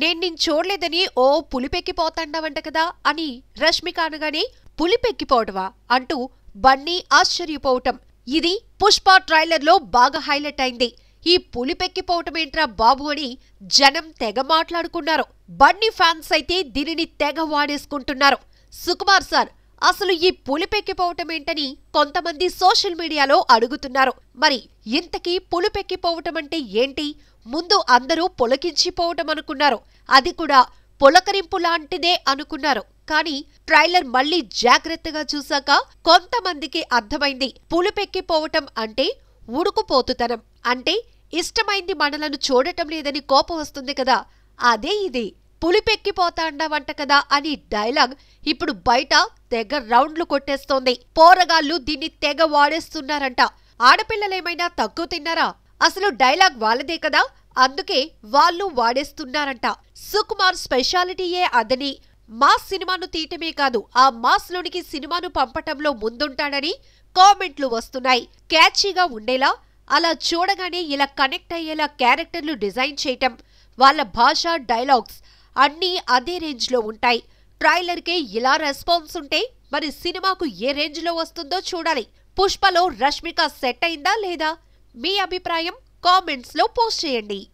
నేను నేను చూడలేదని ఓ పులిపెక్కిపోతాండావంట కదా అని రష్మిక అనగానే పులిపెక్కిపోవటవా అంటూ బన్నీ ఆశ్చర్యపోవటం ఇది పుష్ప ట్రైలర్లో బాగా హైలైట్ అయింది ఈ పులిపెక్కిపోవటమేంట్రా బాబు అని జనం తెగ మాట్లాడుకున్నారు బన్నీ ఫ్యాన్స్ అయితే దీనిని తెగ వాడేసుకుంటున్నారు సుకుమార్ సార్ అసలు ఈ పులిపెక్కిపోవటం ఏంటని కొంతమంది సోషల్ మీడియాలో అడుగుతున్నారు మరి ఇంతకీ పులిపెక్కిపోవటం అంటే ఏంటి ముందు అందరూ పులకించిపోవటం అనుకున్నారు అది కూడా పులకరింపు లాంటిదే అనుకున్నారు కానీ ట్రైలర్ మళ్లీ జాగ్రత్తగా చూశాక కొంతమందికి అర్థమైంది పులుపెక్కిపోవటం అంటే ఉడుకుపోతుతనం అంటే ఇష్టమైంది మనలను చూడటం లేదని కోపం వస్తుంది కదా అదే ఇది పులిపెక్కిపోతాండవంట కదా అని డైలాగ్ ఇప్పుడు బయట తెగ రౌండ్లు కొట్టేస్తోంది పోరగాళ్లు దీన్ని తెగ వాడేస్తున్నారంట ఆడపిల్లలేమైనా తక్కువ తిన్నారా అసలు డైలాగ్ వాళ్ళదే కదా అందుకే వాళ్ళు వాడేస్తున్నారంట సుకుమార్ స్పెషాలిటీయే అదని మాస్ సినిమాను తీయటమే కాదు ఆ మాస్ లోనికి సినిమాను పంపటంలో ముందుంటాడని కామెంట్లు వస్తున్నాయి క్యాచీగా ఉండేలా అలా చూడగానే ఇలా కనెక్ట్ అయ్యేలా క్యారెక్టర్లు డిజైన్ చేయటం వాళ్ళ భాష డైలాగ్స్ అన్నీ అదే రేంజ్లో ఉంటాయి ట్రైలర్కే ఇలా రెస్పాన్స్ ఉంటే మరి సినిమాకు ఏ రేంజ్లో వస్తుందో చూడాలి పుష్పలో రష్మిక సెట్ అయిందా లేదా మీ అభిప్రాయం కామెంట్స్లో పోస్ట్ చేయండి